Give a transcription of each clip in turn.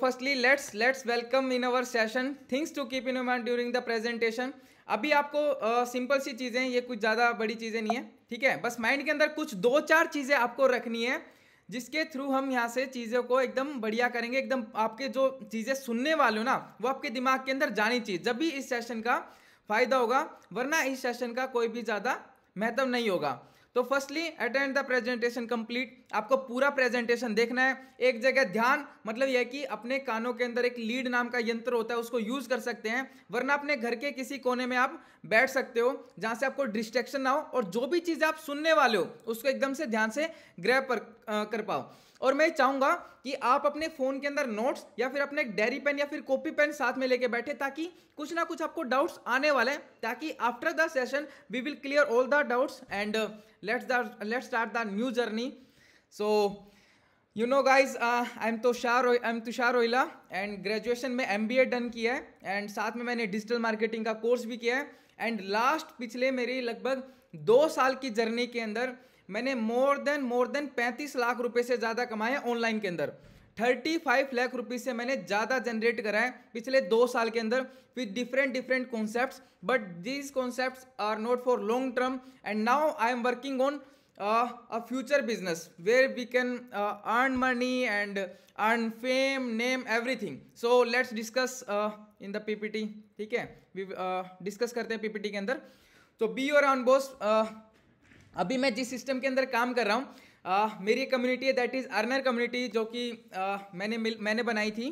Firstly let's let's welcome in our session things to keep in mind during the presentation अभी आपको simple सी चीज़ें ये कुछ ज़्यादा बड़ी चीज़ें नहीं है ठीक है बस माइंड के अंदर कुछ दो चार चीज़ें आपको रखनी है जिसके थ्रू हम यहाँ से चीज़ों को एकदम बढ़िया करेंगे एकदम आपके जो चीज़ें सुनने वाले हो ना वो आपके दिमाग के अंदर जानी चाहिए जब भी इस सेशन का फायदा होगा वरना इस सेशन का कोई भी ज़्यादा महत्व नहीं होगा तो firstly attend the presentation complete आपको पूरा प्रेजेंटेशन देखना है एक जगह ध्यान मतलब यह कि अपने कानों के अंदर एक लीड नाम का यंत्र होता है उसको यूज कर सकते हैं वरना अपने घर के किसी कोने में आप बैठ सकते हो जहां से आपको डिस्ट्रेक्शन ना हो और जो भी चीज़ आप सुनने वाले हो उसको एकदम से ध्यान से ग्रह पर आ, कर पाओ और मैं चाहूँगा कि आप अपने फ़ोन के अंदर नोट्स या फिर अपने डायरी पेन या फिर कॉपी पेन साथ में लेके बैठे ताकि कुछ ना कुछ आपको डाउट्स आने वाले हैं ताकि after the session we will clear all the doubts and let's let's start the new journey so you know guys I am Tushar I am Tushar ओइला एंड ग्रेजुएशन में एम बी ए डन किया है and साथ में मैंने digital marketing का course भी किया है एंड लास्ट पिछले मेरी लगभग दो साल की जर्नी के अंदर मैंने मोर देन मोर देन पैंतीस लाख रुपए से ज़्यादा कमाए ऑनलाइन के अंदर थर्टी फाइव लाख रुपए से मैंने ज़्यादा जनरेट कराए पिछले दो साल के अंदर with different different concept but these concept are not for long term and now I am working on a future business where we can earn money and earn fame name name so let's discuss in the PPT ठीक है we discuss uh, करते हैं PPT के अंदर तो be your on Bose अभी मैं जिस सिस्टम के अंदर काम कर रहा हूँ मेरी एक कम्युनिटी है दैट इज़ अर्नर कम्युनिटी जो कि मैंने मिल मैंने बनाई थी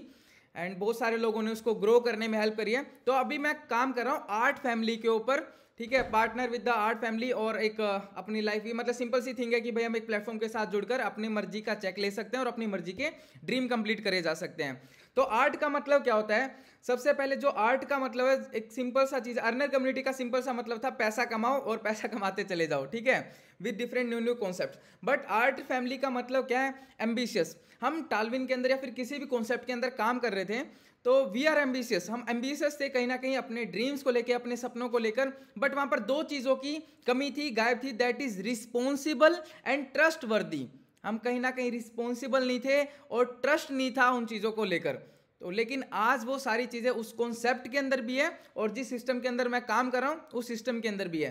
एंड बहुत सारे लोगों ने उसको ग्रो करने में हेल्प करी है तो अभी मैं काम कर रहा हूँ आर्ट फैमिली के ऊपर ठीक है partner with the art family और एक अपनी लाइफ की मतलब सिंपल सी थिंग है कि भाई हम एक प्लेटफॉर्म के साथ जुड़कर अपनी मर्जी का चेक ले सकते हैं और अपनी मर्जी के ड्रीम कंप्लीट करे जा सकते हैं तो आर्ट का मतलब क्या होता है सबसे पहले जो आर्ट का मतलब है एक सिंपल सा चीज़ अर्नर कम्युनिटी का सिंपल सा मतलब था पैसा कमाओ और पैसा कमाते चले जाओ ठीक है with different new new concept but art family का मतलब क्या है एम्बिशियस हम टालविन के अंदर या फिर किसी भी कॉन्सेप्ट के अंदर काम कर रहे थे तो वी आर एम्बिशियस हम एम्बिशियस थे कहीं ना कहीं अपने ड्रीम्स को लेकर अपने सपनों को लेकर बट वहाँ पर दो चीज़ों की कमी थी गायब थी that is responsible and trustworthy हम कहीं ना कहीं रिस्पॉन्सिबल नहीं थे और ट्रस्ट नहीं था उन चीज़ों को लेकर तो लेकिन आज वो सारी चीज़ें उस कॉन्सेप्ट के अंदर भी है और जिस सिस्टम के अंदर मैं काम कर रहा हूँ उस सिस्टम के अंदर भी है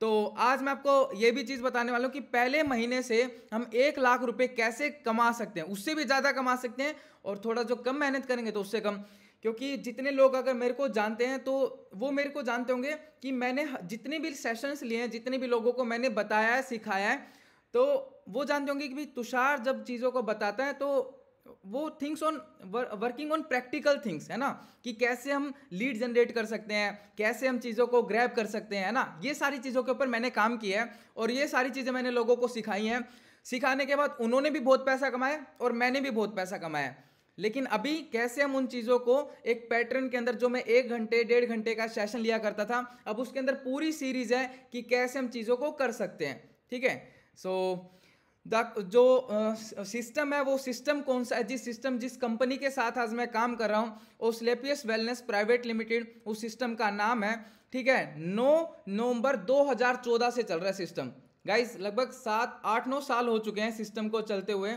तो आज मैं आपको ये भी चीज़ बताने वाला हूँ कि पहले महीने से हम एक लाख रुपए कैसे कमा सकते हैं उससे भी ज़्यादा कमा सकते हैं और थोड़ा जो कम मेहनत करेंगे तो उससे कम क्योंकि जितने लोग अगर मेरे को जानते हैं तो वो मेरे को जानते होंगे कि मैंने जितने भी सेशंस लिए हैं जितने भी लोगों को मैंने बताया है सिखाया है तो वो जानते होंगे कि भाई तुषार जब चीज़ों को बताता है तो वो things on working on practical things है ना कि कैसे हम लीड जनरेट कर सकते हैं कैसे हम चीज़ों को ग्रैब कर सकते हैं है ना ये सारी चीज़ों के ऊपर मैंने काम किया है और ये सारी चीज़ें मैंने लोगों को सिखाई हैं सिखाने के बाद उन्होंने भी बहुत पैसा कमाया और मैंने भी बहुत पैसा कमाया लेकिन अभी कैसे हम उन चीज़ों को एक पैटर्न के अंदर जो मैं एक घंटे डेढ़ घंटे का सेशन लिया करता था अब उसके अंदर पूरी सीरीज है कि कैसे हम चीज़ों को कर सकते हैं ठीक है सो द जो सिस्टम uh, है वो सिस्टम कौन सा है जिस सिस्टम जिस कंपनी के साथ आज मैं काम कर रहा हूँ स्लेपियस वेलनेस प्राइवेट लिमिटेड उस सिस्टम का नाम है ठीक है 9 नवंबर 2014 से चल रहा है सिस्टम गाइस लगभग सात आठ नौ साल हो चुके हैं सिस्टम को चलते हुए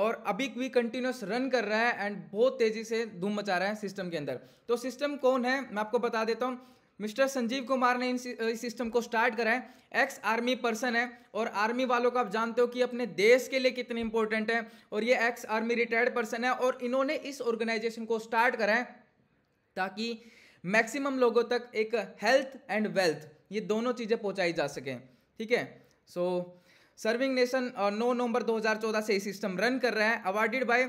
और अभी भी कंटिन्यूस रन कर रहा है एंड बहुत तेज़ी से धूम मचा रहा है सिस्टम के अंदर तो सिस्टम कौन है मैं आपको बता देता हूँ मिस्टर संजीव कुमार ने इस सिस्टम को स्टार्ट करा है एक्स आर्मी पर्सन है और आर्मी वालों को आप जानते हो कि अपने देश के लिए कितने इंपॉर्टेंट है और ये एक्स आर्मी रिटायर्ड पर्सन है और इन्होंने इस ऑर्गेनाइजेशन को स्टार्ट करा है ताकि मैक्सिमम लोगों तक एक हेल्थ एंड वेल्थ ये दोनों चीज़ें पहुँचाई जा सकें ठीक है सो so, सर्विंग नेशन नौ नवंबर 2014 से ये सिस्टम रन कर रहा है अवार्डेड बाय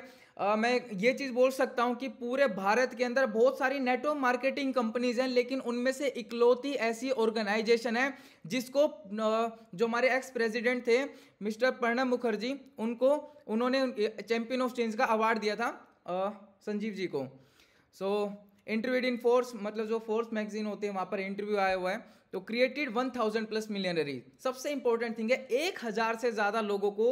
मैं ये चीज़ बोल सकता हूँ कि पूरे भारत के अंदर बहुत सारी नेटवर्क मार्केटिंग कंपनीज हैं लेकिन उनमें से इकलौती ऐसी ऑर्गेनाइजेशन है जिसको जो हमारे एक्स प्रेसिडेंट थे मिस्टर प्रणब मुखर्जी उनको उन्होंने चैंपियन ऑफ चेंज का अवार्ड दिया था आ, संजीव जी को सो इंटरव्यूड इन फोर्स मतलब जो फोर्स मैगजीन होते हैं वहाँ पर इंटरव्यू आया हुआ है तो created one thousand plus millionaire सबसे इंपॉर्टेंट थिंग है एक हज़ार से ज़्यादा लोगों को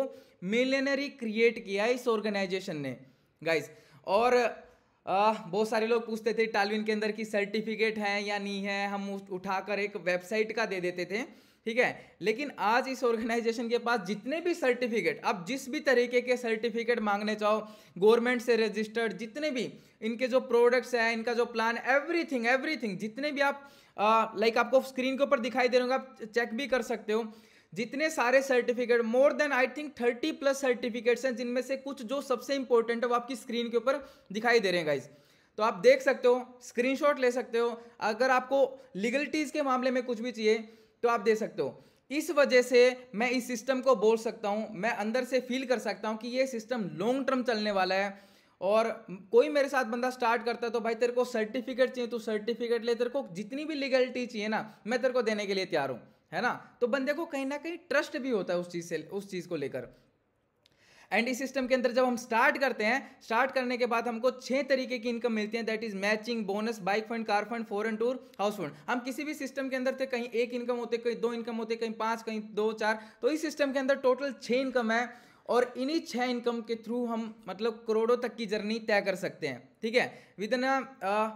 मिलियनरी क्रिएट किया इस ऑर्गेनाइजेशन ने गाइस और बहुत सारे लोग पूछते थे टालविन के अंदर की सर्टिफिकेट है या नहीं है हम उठाकर एक वेबसाइट का दे देते थे ठीक है लेकिन आज इस ऑर्गेनाइजेशन के पास जितने भी सर्टिफिकेट आप जिस भी तरीके के सर्टिफिकेट मांगने चाहो गवर्नमेंट से रजिस्टर्ड जितने भी इनके जो प्रोडक्ट्स हैं इनका जो प्लान एवरीथिंग एवरीथिंग जितने भी आप लाइक आपको स्क्रीन के ऊपर दिखाई दे रहे होंगे आप चेक भी कर सकते हो जितने सारे certificate more than I think thirty plus certificates हैं जिनमें से कुछ जो सबसे इंपॉर्टेंट है वो आपकी स्क्रीन के ऊपर दिखाई दे रहे हैं गाइज़ तो आप देख सकते हो स्क्रीनशॉट ले सकते हो अगर आपको लीगलिटीज़ के मामले में कुछ भी चाहिए तो आप दे सकते हो इस वजह से मैं इस सिस्टम को बोल सकता हूँ मैं अंदर से फील कर सकता हूँ कि ये सिस्टम लॉन्ग टर्म चलने वाला है और कोई मेरे साथ बंदा स्टार्ट करता है तो भाई तेरे को सर्टिफिकेट चाहिए तो सर्टिफिकेट ले तेरे को जितनी भी लीगलिटी चाहिए ना मैं तेरे को देने के लिए तैयार हूँ है ना तो बंदे को कहीं ना कहीं ट्रस्ट भी होता है उस चीज़ से उस चीज़ को लेकर एंड इस सिस्टम के अंदर जब हम स्टार्ट करते हैं स्टार्ट करने के बाद हमको छह तरीके की इनकम मिलती है that is matching bonus bike fund car fund foreign tour house fund हम किसी भी सिस्टम के अंदर थे कहीं एक इनकम होते कहीं दो इनकम होते कहीं पाँच कहीं दो चार तो इस सिस्टम के अंदर टोटल छह इनकम है और इन्हीं छः इनकम के थ्रू हम मतलब करोड़ों तक की जर्नी तय कर सकते हैं ठीक है विद इन uh,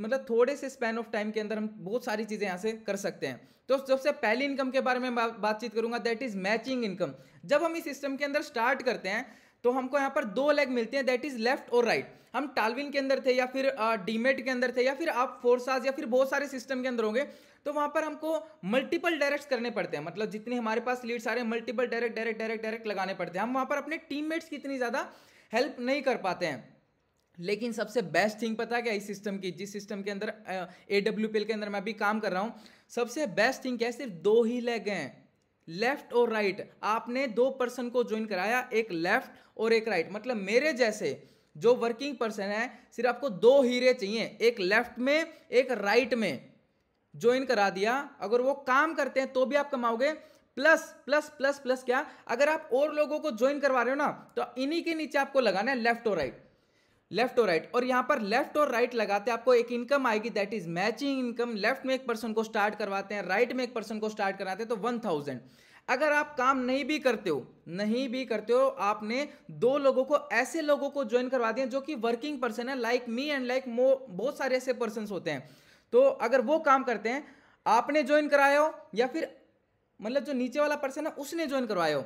मतलब थोड़े से स्पैन ऑफ टाइम के अंदर हम बहुत सारी चीज़ें यहाँ से कर सकते हैं तो सबसे पहली इनकम के बारे में बातचीत करूंगा दैट इज़ मैचिंग इनकम जब हम इस सिस्टम के अंदर स्टार्ट करते हैं तो हमको यहाँ पर दो लेग मिलते हैं दैट इज लेफ्ट और राइट हम टालविन के अंदर थे या फिर डीमेट के अंदर थे या फिर आप फोर्साज या फिर बहुत सारे सिस्टम के अंदर होंगे तो वहाँ पर हमको मल्टीपल डायरेक्ट्स करने पड़ते हैं मतलब जितने हमारे पास लीड सारे multiple direct direct direct direct लगाने पड़ते हैं हम वहाँ पर अपने टीममेट्स की इतनी ज़्यादा हेल्प नहीं कर पाते हैं लेकिन सबसे बेस्ट थिंग पता क्या इस सिस्टम की जिस सिस्टम के अंदर ए डब्ल्यू के अंदर मैं अभी काम कर रहा हूँ सबसे बेस्ट थिंग क्या है सिर्फ दो ही लेग हैं लेफ्ट और राइट right, आपने दो पर्सन को ज्वाइन कराया एक लेफ्ट और एक राइट right. मतलब मेरे जैसे जो वर्किंग पर्सन है सिर्फ आपको दो हीरे चाहिए एक लेफ्ट में एक राइट right में ज्वाइन करा दिया अगर वो काम करते हैं तो भी आप कमाओगे प्लस प्लस प्लस प्लस क्या अगर आप और लोगों को ज्वाइन करवा रहे हो ना तो इन्हीं के नीचे आपको लगाना है लेफ्ट और राइट लेफ्ट और राइट और यहाँ पर लेफ्ट और राइट लगाते आपको एक इनकम आएगी that is matching income left में एक पर्सन को स्टार्ट करवाते हैं राइट में एक पर्सन को स्टार्ट कराते हैं तो वन थाउजेंड अगर आप काम नहीं भी करते हो नहीं भी करते हो आपने दो लोगों को ऐसे लोगों को ज्वाइन करवा दिया जो कि वर्किंग पर्सन है लाइक मी एंड लाइक मो बहुत सारे ऐसे पर्सन होते हैं तो अगर वो काम करते हैं आपने ज्वाइन कराया हो या फिर मतलब जो नीचे वाला पर्सन है उसने ज्वाइन करवाया हो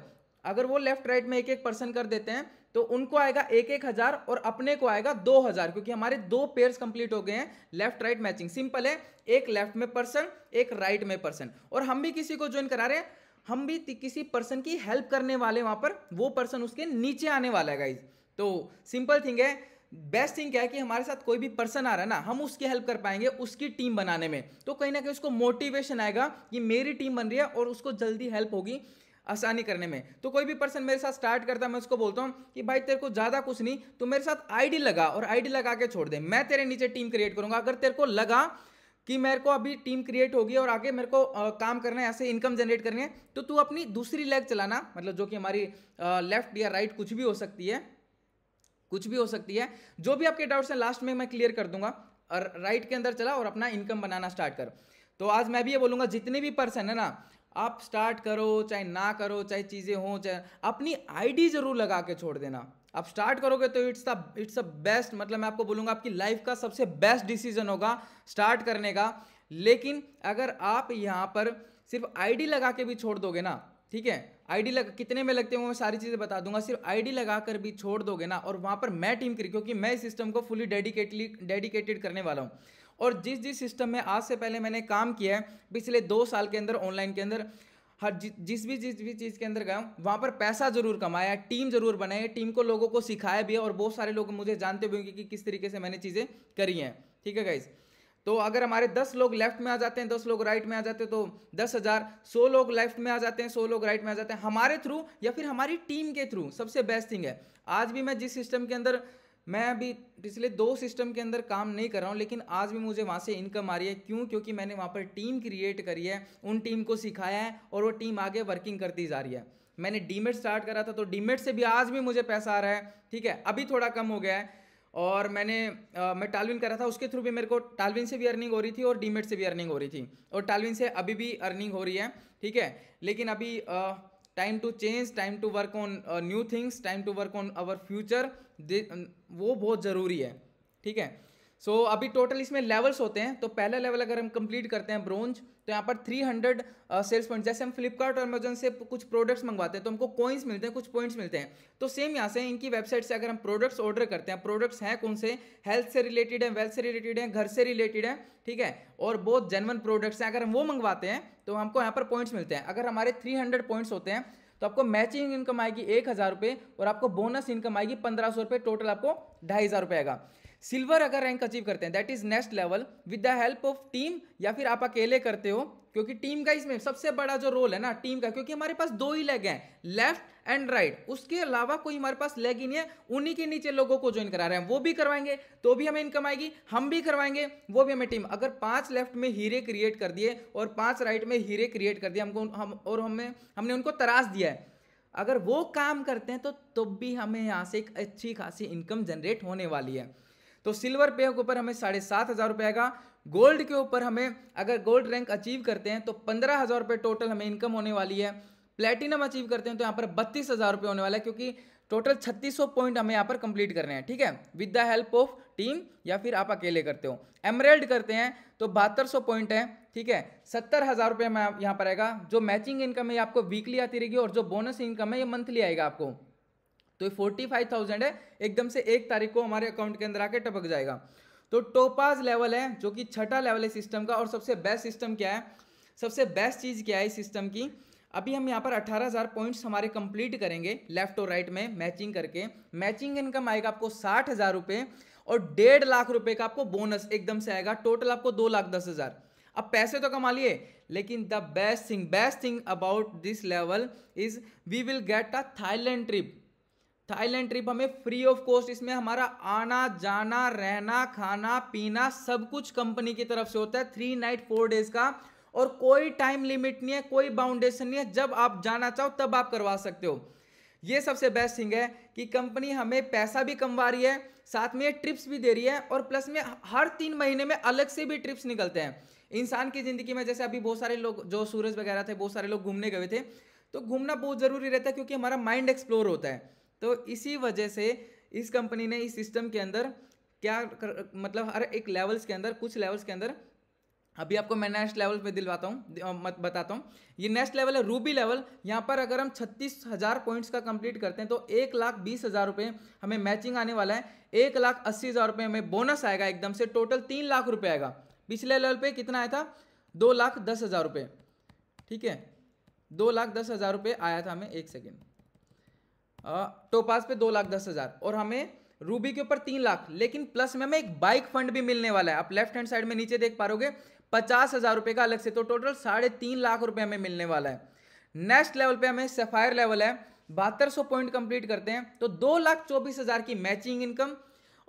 अगर वो लेफ्ट राइट में एक एक पर्सन कर देते हैं तो उनको आएगा एक एक हजार और अपने को आएगा दो हजार क्योंकि हमारे दो पेयर्स कंप्लीट हो गए हैं लेफ्ट राइट मैचिंग सिंपल है एक लेफ्ट में पर्सन एक राइट में पर्सन और हम भी किसी को ज्वाइन करा रहे हैं हम भी किसी पर्सन की हेल्प करने वाले वहां पर वो पर्सन उसके नीचे आने वाला है गाइज तो सिंपल थिंग है बेस्ट थिंग क्या है कि हमारे साथ कोई भी पर्सन आ रहा है ना हम उसकी हेल्प कर पाएंगे उसकी टीम बनाने में तो कहीं ना कहीं उसको मोटिवेशन आएगा कि मेरी टीम बन रही है और उसको जल्दी हेल्प होगी आसानी करने में तो कोई भी पर्सन मेरे साथ स्टार्ट करता है मैं उसको बोलता हूँ कि भाई तेरे को ज़्यादा कुछ नहीं तो मेरे साथ आईडी लगा और आईडी लगा के छोड़ दे मैं तेरे नीचे टीम क्रिएट करूँगा अगर तेरे को लगा कि मेरे को अभी टीम क्रिएट होगी और आगे मेरे को आ, काम करना है ऐसे इनकम जनरेट करनी है तो तू अपनी दूसरी लेग चलाना मतलब जो कि हमारी आ, लेफ्ट या राइट कुछ भी हो सकती है कुछ भी हो सकती है जो भी आपके डाउट्स हैं लास्ट में मैं क्लियर कर दूंगा और राइट के अंदर चला और अपना इनकम बनाना स्टार्ट कर तो आज मैं भी ये बोलूंगा जितने भी पर्सन है ना आप स्टार्ट करो चाहे ना करो चाहे चीज़ें हों चाहे अपनी आईडी जरूर लगा के छोड़ देना आप स्टार्ट करोगे तो it's the it's the best मतलब मैं आपको बोलूँगा आपकी लाइफ का सबसे बेस्ट डिसीजन होगा स्टार्ट करने का लेकिन अगर आप यहाँ पर सिर्फ आईडी लगा के भी छोड़ दोगे ना ठीक है आईडी लगा कितने में लगते हैं मैं सारी चीज़ें बता दूंगा सिर्फ आईडी लगा कर भी छोड़ दोगे ना और वहाँ पर मैं टीम क्रिकेट क्योंकि मैं इस सिस्टम को फुली डेडिकेटली डेडिकेटेड करने वाला हूँ और जिस जिस सिस्टम में आज से पहले मैंने काम किया है पिछले दो साल के अंदर ऑनलाइन के अंदर हर जिस भी जिस भी चीज़ के अंदर गया हूँ वहाँ पर पैसा जरूर कमाया टीम जरूर बनाई टीम को लोगों को सिखाया भी है और बहुत सारे लोग मुझे जानते भी होंगे कि किस तरीके से मैंने चीज़ें करी हैं ठीक है गाइज़ तो अगर हमारे दस लोग लेफ्ट में आ जाते हैं दस लोग राइट में आ जाते हैं तो दस हज़ार सौ लोग लेफ्ट में आ जाते हैं सौ लोग राइट में आ जाते हैं हमारे थ्रू या फिर हमारी टीम के थ्रू सबसे बेस्ट थिंग है आज भी मैं जिस सिस्टम के अंदर मैं अभी पिछले दो सिस्टम के अंदर काम नहीं कर रहा हूँ लेकिन आज भी मुझे वहाँ से इनकम आ रही है क्यों क्योंकि मैंने वहाँ पर टीम क्रिएट करी है उन टीम को सिखाया है और वो टीम आगे वर्किंग करती जा रही है मैंने डीमेट स्टार्ट करा था तो डीमेट से भी आज भी मुझे पैसा आ रहा है ठीक है अभी थोड़ा कम हो गया है और मैंने आ, मैं टालविन करा था उसके थ्रू भी मेरे को टालविन से भी अर्निंग हो रही थी और डीमेट से भी अर्निंग हो रही थी और टालविन से अभी भी अर्निंग हो रही है ठीक है लेकिन अभी आ, time to change time to work on new things time to work on our future वो बहुत ज़रूरी है ठीक है सो so, अभी टोटल इसमें लेवल्स होते हैं तो पहला लेवल अगर हम कंप्लीट करते हैं ब्रोंज तो यहाँ पर 300 सेल्स पॉइंट जैसे हम फ्लिपकार्ट और अमेजोन से कुछ प्रोडक्ट्स मंगवाते हैं तो हमको कॉइन्स मिलते हैं कुछ पॉइंट्स मिलते हैं तो सेम यहाँ से इनकी वेबसाइट से अगर हम प्रोडक्ट्स ऑर्डर करते हैं प्रोडक्ट्स हैं कौन से हेल्थ से रिलेटेड हैं वेल्थ से रिलेटेड हैं घर से रिलेटेड हैं ठीक है और बहुत जेनवन प्रोडक्ट्स हैं अगर हम वो मंगवाते हैं तो हमको यहाँ पर पॉइंट्स मिलते हैं अगर हमारे थ्री पॉइंट्स होते हैं तो आपको मैचिंग इनकम आएगी एक हज़ार रुपये और आपको बोनस इनकम आएगी पंद्रह सौ रुपये टोटल आपको ढाई हज़ार रुपए आएगा सिल्वर अगर रैंक अचीव करते हैं that is next level with the help of team या फिर आप अकेले करते हो क्योंकि टीम का इसमें सबसे बड़ा जो रोल है ना टीम का क्योंकि हमारे पास दो ही लेग हैं लेफ्ट एंड राइट उसके अलावा कोई हमारे पास लेग ही नहीं है उन्हीं के नीचे लोगों को ज्वाइन करा रहे हैं वो भी करवाएंगे तो भी हमें इनकम आएगी हम भी करवाएंगे वो भी हमें टीम अगर पांच लेफ्ट में हीरे क्रिएट कर दिए और पांच राइट में हीरे क्रिएट कर दिए हमको हम और हमें हमने उनको तराश दिया है अगर वो काम करते हैं तो तब तो भी हमें यहाँ से एक अच्छी खासी इनकम जनरेट होने वाली है तो सिल्वर पे के ऊपर हमें साढ़े सात हज़ार रुपए आएगा गोल्ड के ऊपर हमें अगर गोल्ड रैंक अचीव करते हैं तो पंद्रह हज़ार रुपये टोटल हमें इनकम होने वाली है प्लेटिनम अचीव करते हैं तो यहाँ पर बत्तीस हज़ार रुपये होने वाला है क्योंकि टोटल 3600 पॉइंट हमें यहाँ पर कंप्लीट करने हैं ठीक है with the help of team या फिर आप अकेले करते हो एमरेल्ड करते हैं तो बहत्तर सौ पॉइंट है ठीक है सत्तर हज़ार रुपये यहाँ पर आएगा जो मैचिंग इनकम है आपको वीकली आती रहेगी और जो बोनस इनकम है ये मंथली आएगा आपको तो फोर्टी फाइव थाउजेंड है एकदम से एक तारीख को हमारे अकाउंट के अंदर आके टपक जाएगा तो टोपाज लेवल है जो कि छठा लेवल है सिस्टम का और सबसे बेस्ट सिस्टम क्या है सबसे बेस्ट चीज़ क्या है इस सिस्टम की अभी हम यहाँ पर 18,000 पॉइंट्स हमारे कंप्लीट करेंगे लेफ्ट और राइट में मैचिंग करके मैचिंग इनकम आएगा आपको साठ हज़ार रुपये और डेढ़ लाख रुपए का आपको बोनस एकदम से आएगा टोटल आपको दो लाख दस हज़ार अब पैसे तो कमा लिए लेकिन the best thing best thing about this level is we will get a Thailand trip Thailand trip हमें फ्री ऑफ कॉस्ट इसमें हमारा आना जाना रहना खाना पीना सब कुछ कंपनी की तरफ से होता है थ्री नाइट फोर डेज का और कोई टाइम लिमिट नहीं है कोई बाउंडेशन नहीं है जब आप जाना चाहो तब आप करवा सकते हो ये सबसे बेस्ट थिंग है कि कंपनी हमें पैसा भी कमवा रही है साथ में ये ट्रिप्स भी दे रही है और प्लस में हर तीन महीने में अलग से भी ट्रिप्स निकलते हैं इंसान की ज़िंदगी में जैसे अभी बहुत सारे लोग जो सूरज वगैरह थे बहुत सारे लोग घूमने गए थे तो घूमना बहुत ज़रूरी रहता है क्योंकि हमारा माइंड एक्सप्लोर होता है तो इसी वजह से इस कंपनी ने इस सिस्टम के अंदर क्या कर, मतलब हर एक लेवल्स के अंदर कुछ लेवल्स के अंदर अभी आपको मैं नेक्स्ट लेवल पे दिलवाता हूँ मत बताता हूँ ये नेक्स्ट लेवल है रूबी लेवल यहाँ पर अगर हम छत्तीस हज़ार पॉइंट्स का कंप्लीट करते हैं तो एक लाख बीस हज़ार रुपये हमें मैचिंग आने वाला है एक लाख अस्सी हज़ार रुपये हमें बोनस आएगा एकदम से टोटल तीन लाख रुपये आएगा पिछले लेवल पर कितना आया था दो लाख दस हज़ार रुपये ठीक है दो लाख दस हज़ार रुपये आया था हमें एक सेकेंड टोपास पे दो लाख दस हज़ार और हमें रूबी के ऊपर तीन लाख लेकिन प्लस में हमें एक बाइक फंड भी मिलने वाला है आप लेफ्ट हैंड साइड में नीचे देख पाओगे पचास हज़ार रुपये का अलग से तो टोटल साढ़े तीन लाख रुपये हमें मिलने वाला है नेक्स्ट लेवल पे हमें सफायर लेवल है बहत्तर सौ पॉइंट कंप्लीट करते हैं तो दो लाख चौबीस हज़ार की मैचिंग इनकम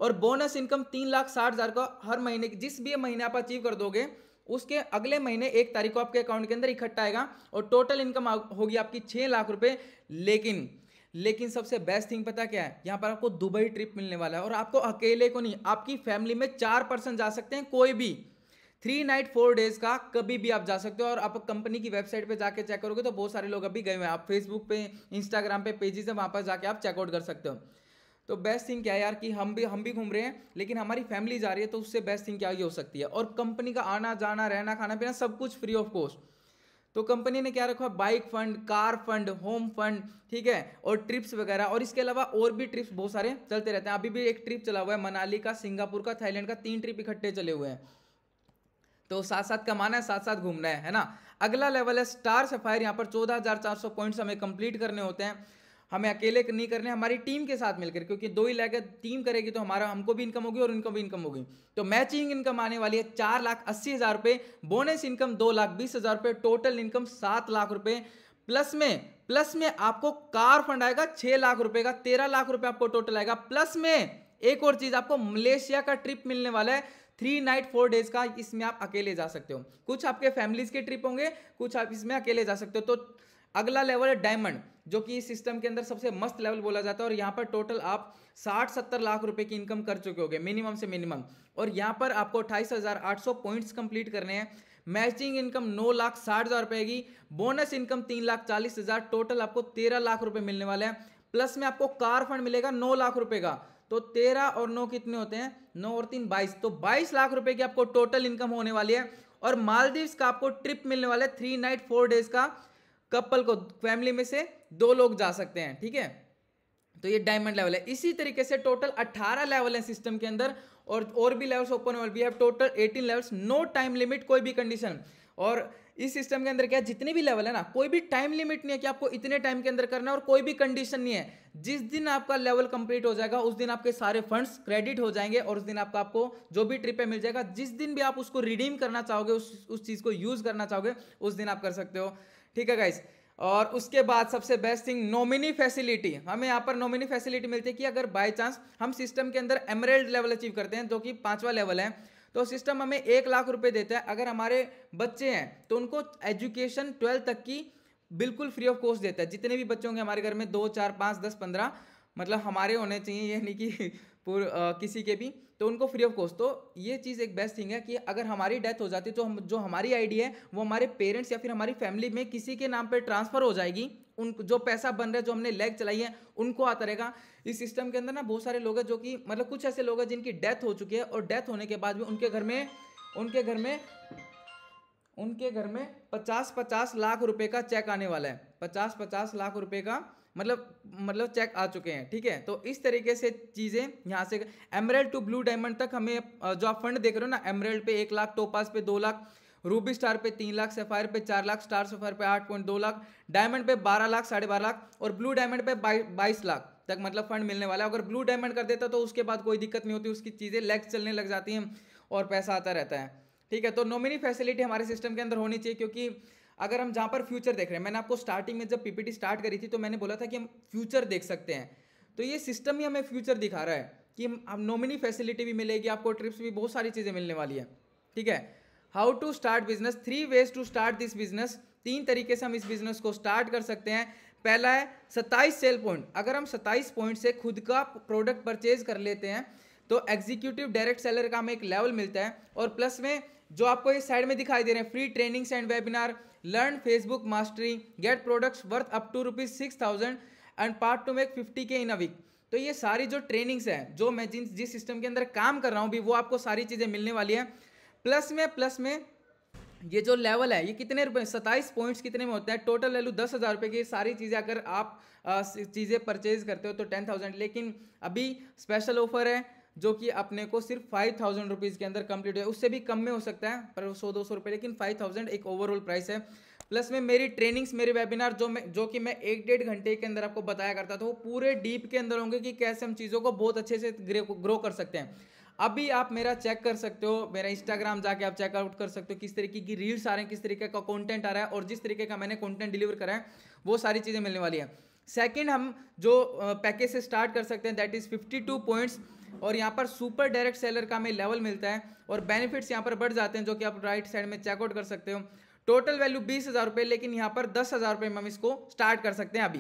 और बोनस इनकम तीन लाख साठ हज़ार का हर महीने जिस भी महीने आप अचीव कर दोगे उसके अगले महीने एक तारीख को आपके अकाउंट के अंदर इकट्ठा आएगा और टोटल इनकम होगी आपकी छह लाख रुपये लेकिन लेकिन सबसे बेस्ट थिंग पता क्या है यहाँ पर आपको दुबई ट्रिप मिलने वाला है और आपको अकेले को नहीं आपकी फैमिली में चार पर्सन जा सकते हैं कोई भी थ्री नाइट फोर डेज का कभी भी आप जा सकते हो और आप कंपनी की वेबसाइट पे जाके चेक करोगे तो बहुत सारे लोग अभी गए हुए हैं आप फेसबुक पे इंस्टाग्राम पे पेजेस हैं वहाँ पर जाके आप चेकआउट कर सकते हो तो बेस्ट थिंग क्या है यार कि हम भी हम भी घूम रहे हैं लेकिन हमारी फैमिली जा रही है तो उससे बेस्ट थिंग क्या ये हो सकती है और कंपनी का आना जाना रहना खाना पीना सब कुछ फ्री ऑफ कॉस्ट तो कंपनी ने क्या रखा है bike fund car fund home fund ठीक है और ट्रिप्स वगैरह और इसके अलावा और भी ट्रिप्स बहुत सारे चलते रहते हैं अभी भी एक ट्रिप चला हुआ है मनाली का सिंगापुर का थाईलैंड का तीन ट्रिप इकट्ठे चले हुए हैं तो साथ साथ कमाना है साथ साथ घूमना है है ना अगला लेवल है स्टार सफायर यहाँ पर चौदह हजार चार सौ पॉइंट्स हमें कंप्लीट करने होते हैं हमें अकेले नहीं करने हमारी टीम के साथ मिलकर क्योंकि दो ही लेकर टीम करेगी तो हमारा हमको भी इनकम होगी और उनको भी इनकम होगी तो मैचिंग इनकम आने वाली है चार लाख अस्सी हज़ार रुपये बोनस इनकम दो लाख बीस हज़ार रुपये टोटल इनकम सात लाख रुपये प्लस में प्लस में आपको कार फंड आएगा छह लाख रुपए का तेरह लाख रुपए आपको टोटल आएगा प्लस में एक और चीज आपको मलेशिया का ट्रिप मिलने वाला है थ्री नाइट फोर डेज का इसमें आप अकेले जा सकते हो कुछ आपके फैमिलीज के ट्रिप होंगे कुछ आप इसमें अकेले जा सकते हो तो अगला लेवल है डायमंड जो कि इस सिस्टम के अंदर सबसे मस्त लेवल बोला जाता है और यहाँ पर टोटल आप साठ सत्तर लाख रुपए की इनकम कर चुके होंगे मिनिमम से मिनिमम और यहाँ पर आपको अट्ठाईस हज़ार आठ सौ पॉइंट्स कंप्लीट करने हैं मैचिंग इनकम नौ लाख साठ हज़ार रुपये की बोनस इनकम तीन लाख चालीस हज़ार टोटल आपको तेरह लाख रुपये मिलने वाले हैं प्लस में आपको कार फंड मिलेगा नौ लाख रुपये का तो तेरह और नौ कितने होते हैं नौ और तीन बाईस तो बाईस लाख रुपए की आपको टोटल इनकम होने वाली है और मालदीव्स का आपको ट्रिप मिलने वाला है थ्री नाइट फोर डेज का कपल को फैमिली में से दो लोग जा सकते हैं ठीक है तो ये डायमंड लेवल है इसी तरीके से टोटल 18 लेवल है सिस्टम के अंदर और और भी levels open level we have total 18 levels no time limit कोई भी कंडीशन और इस सिस्टम के अंदर क्या जितने भी लेवल है ना कोई भी टाइम लिमिट नहीं है कि आपको इतने टाइम के अंदर करना है और कोई भी कंडीशन नहीं है जिस दिन आपका लेवल कंप्लीट हो जाएगा उस दिन आपके सारे फंड्स क्रेडिट हो जाएंगे और उस दिन आपका आपको जो भी ट्रिप है मिल जाएगा जिस दिन भी आप उसको रिडीम करना चाहोगे उस उस चीज़ को यूज़ करना चाहोगे उस दिन आप कर सकते हो ठीक है गाइज और उसके बाद सबसे बेस्ट थिंग नॉमिनी फैसिलिटी हमें यहाँ पर नॉमिनी फैसिलिटी मिलती है कि अगर बाय चांस हम सिस्टम के अंदर एमरेल्ड लेवल अचीव करते हैं जो कि पांचवा लेवल है तो सिस्टम हमें एक लाख रुपए देता है अगर हमारे बच्चे हैं तो उनको एजुकेशन ट्वेल्थ तक की बिल्कुल फ्री ऑफ कॉस्ट देता है जितने भी बच्चे होंगे हमारे घर में दो चार पाँच दस पंद्रह मतलब हमारे होने चाहिए यानी कि पूर किसी के भी तो उनको फ्री ऑफ कॉस्ट तो ये चीज़ एक बेस्ट थिंग है कि अगर हमारी डेथ हो जाती है तो हम जो हमारी आईडी है वो हमारे पेरेंट्स या फिर हमारी फैमिली में किसी के नाम पर ट्रांसफ़र हो जाएगी उन जो पैसा बन रहा है जो हमने लेग चलाई है उनको आता रहेगा इस सिस्टम के अंदर ना बहुत सारे लोग हैं जो कि मतलब कुछ ऐसे लोग हैं जिनकी डेथ हो चुकी है और डेथ होने के बाद भी उनके घर में उनके घर में उनके घर में पचास पचास लाख रुपये का चेक आने वाला है पचास पचास लाख रुपये का मतलब मतलब चेक आ चुके हैं ठीक है तो इस तरीके से चीज़ें यहाँ से एमरेल्ड टू ब्लू डायमंड तक हमें जो आप फंड देख रहे हो ना एमरेल्ड पे एक लाख टोपास पे दो लाख रूबी स्टार पे तीन लाख सफायर पे चार लाख स्टार सफायर पे आठ पॉइंट दो लाख डायमंड पे बारह लाख साढ़े बारह लाख और ब्लू डायमंड पे बाईस लाख तक मतलब फंड मिलने वाला है अगर ब्लू डायमंड कर देता तो उसके बाद कोई दिक्कत नहीं होती उसकी चीज़ें लेग्स चलने लग जाती हैं और पैसा आता रहता है ठीक है तो नॉमिनी फैसिलिटी हमारे सिस्टम के अंदर होनी चाहिए क्योंकि अगर हम जहाँ पर फ्यूचर देख रहे हैं मैंने आपको स्टार्टिंग में जब पीपीटी स्टार्ट करी थी तो मैंने बोला था कि हम फ्यूचर देख सकते हैं तो ये सिस्टम ही हमें फ्यूचर दिखा रहा है कि हम नॉमिनी फैसिलिटी भी मिलेगी आपको ट्रिप्स भी बहुत सारी चीज़ें मिलने वाली है ठीक है how to start business three ways to start this business तीन तरीके से हम इस बिजनेस को स्टार्ट कर सकते हैं पहला है सत्ताईस सेल पॉइंट अगर हम सत्ताईस पॉइंट से खुद का प्रोडक्ट परचेज कर लेते हैं तो एग्जीक्यूटिव डायरेक्ट सेलर का हमें एक लेवल मिलता है और प्लस में जो आपको इस साइड में दिखाई दे रहे हैं free trainings and webinar learn Facebook mastery get products worth up to rupees six thousand and part to make fifty K in a week तो ये सारी जो ट्रेनिंग्स हैं जो मैं जिन जिस सिस्टम के अंदर काम कर रहा हूँ भी वो आपको सारी चीज़ें मिलने वाली हैं प्लस में प्लस में ये जो लेवल है ये कितने रुपए सत्ताईस पॉइंट्स कितने में होते हैं टोटल लूँ दस हज़ार रुपये की सारी चीज़ें अगर आप चीज़ें परचेज करते हो तो टेन थाउजेंड लेकिन अभी स्पेशल ऑफर है जो कि अपने को सिर्फ फाइव थाउजेंड रुपीज़ के अंदर कंप्लीट है उससे भी कम में हो सकता है पर सौ दो सौ रुपये लेकिन फाइव थाउजेंड एक ओवरऑल प्राइस है प्लस में मेरी ट्रेनिंग्स मेरे वेबिनार जो मैं जो कि मैं एक डेढ़ घंटे के अंदर आपको बताया करता था वो पूरे डीप के अंदर होंगे कि कैसे हम चीज़ों को बहुत अच्छे से ग्रो कर सकते हैं अभी आप मेरा चेक कर सकते हो मेरा इंस्टाग्राम जाके आप चेकआउट कर सकते हो किस तरीके की रील्स आ रहे हैं किस तरीके का कंटेंट आ रहा है और जिस तरीके का मैंने कंटेंट डिलीवर करा है वो सारी चीज़ें मिलने वाली है सेकेंड हम जो पैकेज से स्टार्ट कर सकते हैं that is fifty two points और यहाँ पर सुपर डायरेक्ट सेलर का हमें लेवल मिलता है और बेनिफिट्स यहाँ पर बढ़ जाते हैं जो कि आप राइट साइड में चेकआउट कर सकते हो टोटल वैल्यू बीस हज़ार रुपये लेकिन यहाँ पर दस हज़ार रुपये में हम इसको स्टार्ट कर सकते हैं अभी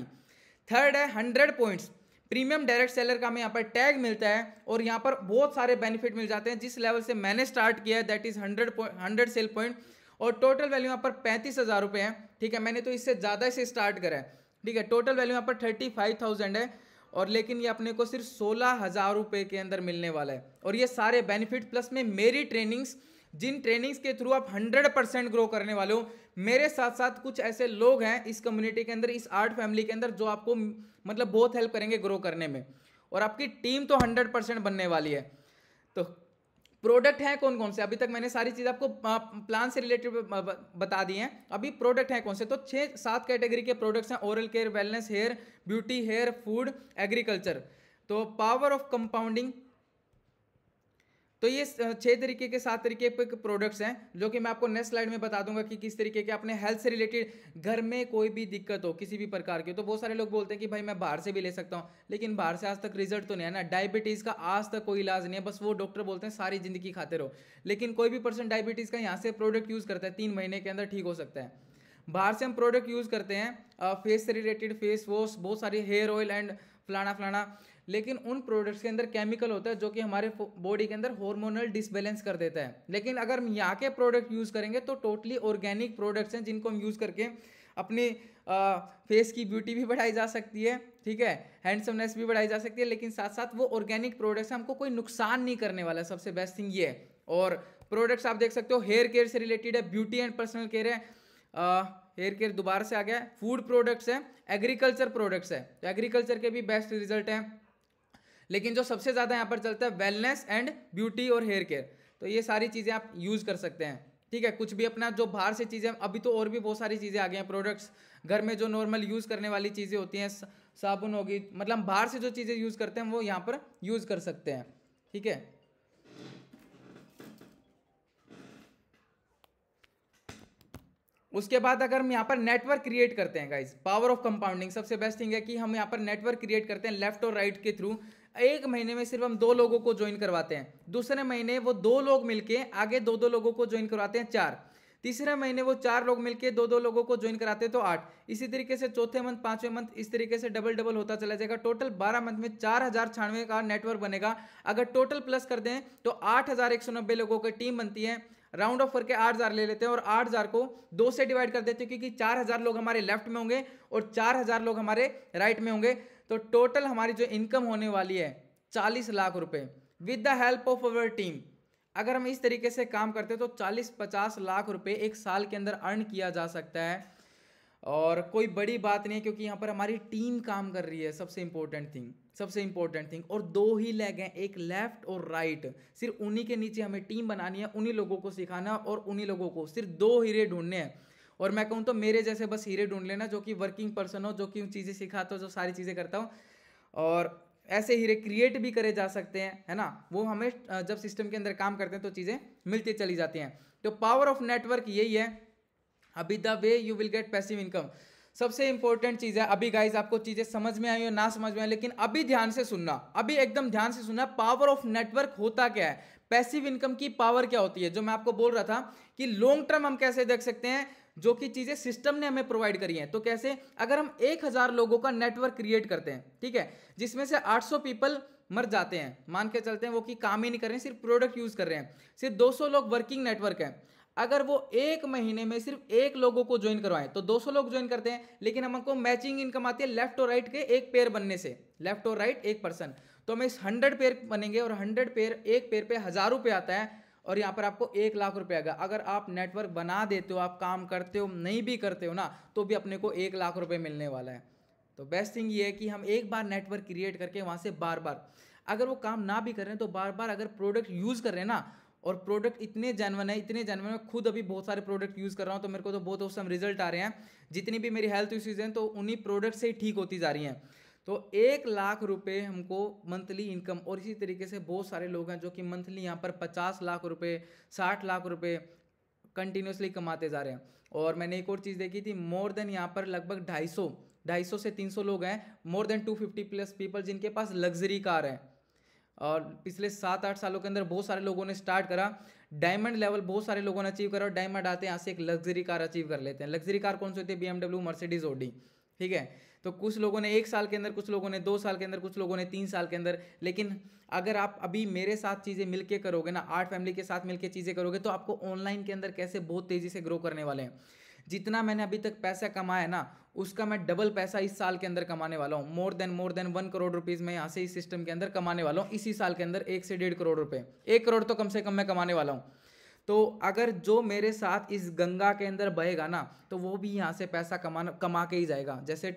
थर्ड है hundred points premium direct seller का हमें यहाँ पर टैग मिलता है और यहाँ पर बहुत सारे बेनिफिट मिल जाते हैं जिस लेवल से मैंने स्टार्ट किया है that is hundred hundred sale point और टोटल वैल्यू यहाँ पर पैंतीस हज़ार रुपये है ठीक है मैंने तो इससे ज़्यादा से स्टार्ट करा है ठीक है टोटल वैल्यू यहाँ पर थर्टी फाइव थाउजेंड है और लेकिन ये अपने को सिर्फ सोलह हज़ार रुपये के अंदर मिलने वाला है और ये सारे बेनिफिट प्लस में मेरी ट्रेनिंग्स जिन ट्रेनिंग्स के थ्रू आप 100 परसेंट ग्रो करने वाले हो मेरे साथ साथ कुछ ऐसे लोग हैं इस कम्युनिटी के अंदर इस आर्ट फैमिली के अंदर जो आपको मतलब बहुत हेल्प करेंगे ग्रो करने में और आपकी टीम तो हंड्रेड परसेंट बनने वाली है तो प्रोडक्ट हैं कौन कौन से अभी तक मैंने सारी चीज़ आपको प्लान से रिलेटेड बता दी हैं अभी प्रोडक्ट हैं कौन से तो छः सात कैटेगरी के प्रोडक्ट्स हैं oral care wellness hair beauty hair food agriculture तो पावर ऑफ कंपाउंडिंग तो ये छः तरीके के सात तरीके के प्रोडक्ट्स हैं जो कि मैं आपको नेक्स्ट स्लाइड में बता दूंगा कि किस तरीके के अपने हेल्थ से रिलेटेड घर में कोई भी दिक्कत हो किसी भी प्रकार की तो बहुत सारे लोग बोलते हैं कि भाई मैं बाहर से भी ले सकता हूँ लेकिन बाहर से आज तक रिजल्ट तो नहीं है ना डायबिटीज़ का आज तक कोई इलाज नहीं है बस वो डॉक्टर बोलते हैं सारी ज़िंदगी खाते रहो लेकिन कोई भी पर्सन डायबिटीज़ का यहाँ से प्रोडक्ट यूज़ करता है तीन महीने के अंदर ठीक हो सकता है बाहर से हम प्रोडक्ट यूज़ करते हैं फेस से रिलेटेड फेस वॉश बहुत सारी हेयर ऑयल एंड फलाना फलाना लेकिन उन प्रोडक्ट्स के अंदर केमिकल होता है जो कि हमारे बॉडी के अंदर हार्मोनल डिसबैलेंस कर देता है लेकिन अगर हम यहाँ के प्रोडक्ट यूज़ करेंगे तो टोटली ऑर्गेनिक प्रोडक्ट्स हैं जिनको हम यूज़ करके अपनी आ, फेस की ब्यूटी भी बढ़ाई जा सकती है ठीक है हैंडसमनेस भी बढ़ाई जा सकती है लेकिन साथ साथ वो ऑर्गेनिक प्रोडक्ट्स हमको कोई नुकसान नहीं करने वाला सबसे बेस्ट थिंग ये है और प्रोडक्ट्स आप देख सकते हो हेयर केयर से रिलेटेड है ब्यूटी एंड पर्सनल केयर है हेयर केयर दोबारा से आ गया है फूड प्रोडक्ट्स है एग्रीकल्चर प्रोडक्ट्स है तो एग्रीकल्चर के भी बेस्ट रिजल्ट हैं लेकिन जो सबसे ज़्यादा यहाँ पर चलता है वेलनेस एंड ब्यूटी और हेयर केयर तो ये सारी चीज़ें आप यूज़ कर सकते हैं ठीक है कुछ भी अपना जो बाहर से चीज़ें अभी तो और भी बहुत सारी चीज़ें आ गई हैं प्रोडक्ट्स घर में जो नॉर्मल यूज़ करने वाली चीज़ें होती हैं साबुन होगी मतलब बाहर से जो चीज़ें यूज़ करते हैं वो यहाँ पर यूज़ कर सकते हैं ठीक है उसके बाद अगर हम यहाँ पर नेटवर्क क्रिएट करते हैं गाइज पावर ऑफ कंपाउंडिंग सबसे बेस्ट थिंग है कि हम यहाँ पर नेटवर्क क्रिएट करते हैं लेफ्ट और राइट के थ्रू एक महीने में सिर्फ हम दो लोगों को ज्वाइन करवाते हैं दूसरे महीने वो दो लोग मिलके आगे दो दो लोगों को ज्वाइन करवाते हैं चार तीसरे महीने वो चार लोग मिलके दो दो लोगों को ज्वाइन कराते हैं तो आठ इसी तरीके से चौथे मंथ पांचवें मंथ इस तरीके से डबल डबल होता चला जाएगा टोटल बारह मंथ में चार हजार छियानवे का नेटवर्क बनेगा अगर टोटल प्लस कर दें तो आठ हजार एक सौ नब्बे लोगों की टीम बनती है राउंड ऑफ करके आठ हजार ले लेते हैं और आठ हजार को दो से डिवाइड कर देते हैं क्योंकि चार हजार लोग हमारे लेफ्ट में होंगे और चार हजार लोग हमारे राइट में होंगे तो टोटल हमारी जो इनकम होने वाली है चालीस लाख रुपये with the help of our team अगर हम इस तरीके से काम करते तो चालीस पचास लाख रुपए एक साल के अंदर अर्न किया जा सकता है और कोई बड़ी बात नहीं है क्योंकि यहाँ पर हमारी टीम काम कर रही है सबसे इंपॉर्टेंट थिंग सबसे इंपॉर्टेंट थिंग और दो ही लेग हैं एक लेफ्ट और राइट सिर्फ उन्हीं के नीचे हमें टीम बनानी है उन्हीं लोगों को सिखाना और उन्हीं लोगों को सिर्फ दो हीरे ढूंढने हैं और मैं कहूँ तो मेरे जैसे बस हीरे ढूंढ लेना जो कि वर्किंग पर्सन हो जो कि उन चीज़ें सिखाता हो जो सारी चीज़ें करता हूँ और ऐसे हीरे क्रिएट भी करे जा सकते हैं है ना वो हमें जब सिस्टम के अंदर काम करते हैं तो चीज़ें मिलती चली जाती हैं तो पावर ऑफ नेटवर्क यही है अभी the way you will get passive income सबसे इंपॉर्टेंट चीज़ है अभी गाइज आपको चीज़ें समझ में आई हो ना समझ में आई लेकिन अभी ध्यान से सुनना अभी एकदम ध्यान से सुनना पावर ऑफ नेटवर्क होता क्या है पैसिव इनकम की पावर क्या होती है जो मैं आपको बोल रहा था कि लॉन्ग टर्म हम कैसे देख सकते हैं जो कि चीज़ें सिस्टम ने हमें प्रोवाइड करी हैं तो कैसे अगर हम एक हज़ार लोगों का नेटवर्क क्रिएट करते हैं ठीक है जिसमें से 800 पीपल मर जाते हैं मान के चलते हैं वो कि काम ही नहीं कर रहे हैं सिर्फ प्रोडक्ट यूज़ कर रहे हैं सिर्फ 200 लोग वर्किंग नेटवर्क है अगर वो एक महीने में सिर्फ एक लोगों को ज्वाइन करवाएं तो 200 लोग ज्वाइन करते हैं लेकिन हमको मैचिंग इनकम आती है लेफ्ट और राइट के एक पेयर बनने से लेफ्ट और राइट एक पर्सन तो हमें इस हंड्रेड पेयर बनेंगे और हंड्रेड पेयर एक पेयर पे हज़ार रुपये आता है और यहाँ पर आपको एक लाख रुपए आएगा अगर आप नेटवर्क बना देते हो आप काम करते हो नहीं भी करते हो ना तो भी अपने को एक लाख रुपये मिलने वाला है तो बेस्ट थिंग ये है कि हम एक बार नेटवर्क क्रिएट करके वहाँ से बार बार अगर वो काम ना भी कर रहे हैं तो बार बार अगर प्रोडक्ट यूज़ कर रहे हैं ना और प्रोडक्ट इतने जैनवन है इतने जैनवन में खुद अभी बहुत सारे प्रोडक्ट यूज़ कर रहा हूँ तो मेरे को तो बहुत औसम रिजल्ट आ रहे हैं जितनी भी मेरी हेल्थ इश्यूज़ हैं तो उन्हीं प्रोडक्ट से ही ठीक होती जा रही हैं तो एक लाख रुपए हमको मंथली इनकम और इसी तरीके से बहुत सारे लोग हैं जो कि मंथली यहाँ पर पचास लाख रुपए साठ लाख रुपए कंटिन्यूसली कमाते जा रहे हैं और मैंने एक और चीज़ देखी थी मोर देन यहाँ पर लगभग ढाई सौ ढाई सौ से तीन सौ लोग हैं more than two fifty plus people जिनके पास लग्जरी कार है और पिछले सात आठ सालों के अंदर बहुत सारे लोगों ने स्टार्ट करा डायमंड लेवल बहुत सारे लोगों ने अचीव करा और डायमंड आते हैं यहाँ से एक लग्जरी कार अचीव कर लेते हैं लग्जरी कार कौन सी होती है बी एमडब्ल्यू मर्सिडीज ओडी ठीक है तो कुछ लोगों ने एक साल के अंदर कुछ लोगों ने दो साल के अंदर कुछ लोगों ने तीन साल के अंदर लेकिन अगर आप अभी मेरे साथ चीज़ें मिलके करोगे ना आर्ट फैमिली के साथ मिलके चीज़ें करोगे तो आपको ऑनलाइन के अंदर कैसे बहुत तेज़ी से ग्रो करने वाले हैं जितना मैंने अभी तक पैसा कमाया ना उसका मैं डबल पैसा इस साल के अंदर कमाने वाला हूँ more than more than one crore rupees मैं यहाँ से इस सिस्टम के अंदर कमाने वाला हूँ इसी साल के अंदर एक से डेढ़ करोड़ रुपये एक करोड़ तो कम से कम मैं कमाने वाला हूँ तो अगर जो मेरे साथ इस गंगा के अंदर बहेगा ना तो वो भी यहाँ से पैसा कमाना कमा के ही जाएगा जैसे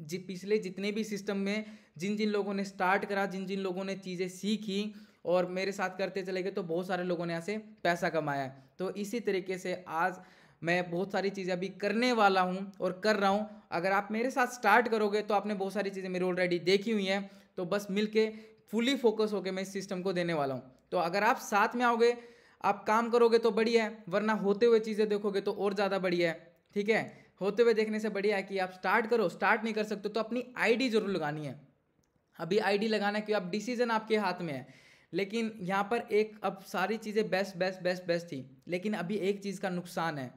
जि, पिछले जितने भी सिस्टम में जिन जिन लोगों ने स्टार्ट करा जिन जिन लोगों ने चीज़ें सीखी और मेरे साथ करते चले गए तो बहुत सारे लोगों ने यहाँ से पैसा कमाया तो इसी तरीके से आज मैं बहुत सारी चीज़ें अभी करने वाला हूँ और कर रहा हूँ अगर आप मेरे साथ स्टार्ट करोगे तो आपने बहुत सारी चीज़ें मेरी ऑलरेडी देखी हुई हैं तो बस मिल के फुली फोकस होकर मैं इस सिस्टम को देने वाला हूँ तो अगर आप साथ में आओगे आप काम करोगे तो बढ़िया है वरना होते हुए चीज़ें देखोगे तो और ज़्यादा बढ़िया है ठीक है होते हुए देखने से बढ़िया है कि आप स्टार्ट करो स्टार्ट नहीं कर सकते तो अपनी आईडी जरूर लगानी है अभी आईडी लगाना क्यों आप डिसीजन आपके हाथ में है लेकिन यहाँ पर एक अब सारी चीज़ें बेस्ट बेस्ट बेस्ट बेस्ट थी लेकिन अभी एक चीज़ का नुकसान है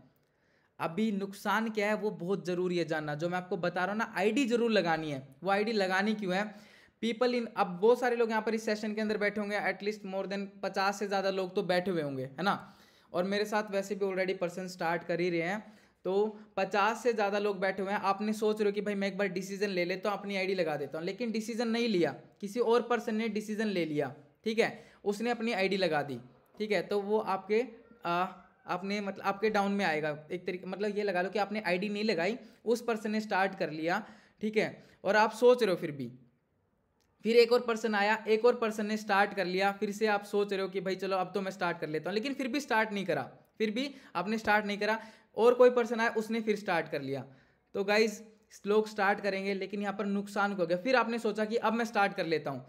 अभी नुकसान क्या है वो बहुत ज़रूरी है जानना जो मैं आपको बता रहा हूँ ना आईडी जरूर लगानी है वो आईडी लगानी क्यों है पीपल इन अब बहुत सारे लोग यहाँ पर इस सेशन के अंदर बैठे होंगे एटलीस्ट मोर देन पचास से ज़्यादा लोग तो बैठे हुए होंगे है ना और मेरे साथ वैसे भी ऑलरेडी पर्सन स्टार्ट कर ही रहे हैं तो पचास से ज़्यादा लोग बैठे हुए हैं आपने सोच रहे हो कि भाई मैं एक बार डिसीजन ले लेता तो हूँ अपनी आईडी लगा देता हूँ लेकिन डिसीजन नहीं लिया किसी और पर्सन ने डिसीजन ले लिया ठीक है उसने अपनी आईडी लगा दी ठीक है तो वो आपके आ, आपने मतलब आपके डाउन में आएगा एक तरीके मतलब ये लगा लो कि आपने डी नहीं लगाई उस पर्सन ने स्टार्ट कर लिया ठीक है और आप सोच रहे हो फिर भी फिर एक और पर्सन आया एक और पर्सन ने स्टार्ट कर लिया फिर से आप सोच रहे हो कि भाई चलो अब तो मैं स्टार्ट कर लेता हूँ लेकिन फिर भी स्टार्ट नहीं करा फिर भी आपने स्टार्ट नहीं करा और कोई पर्सन आया उसने फिर स्टार्ट कर लिया तो गाइज लोग स्टार्ट करेंगे लेकिन यहाँ पर नुकसान हो गया फिर आपने सोचा कि अब मैं स्टार्ट कर लेता हूँ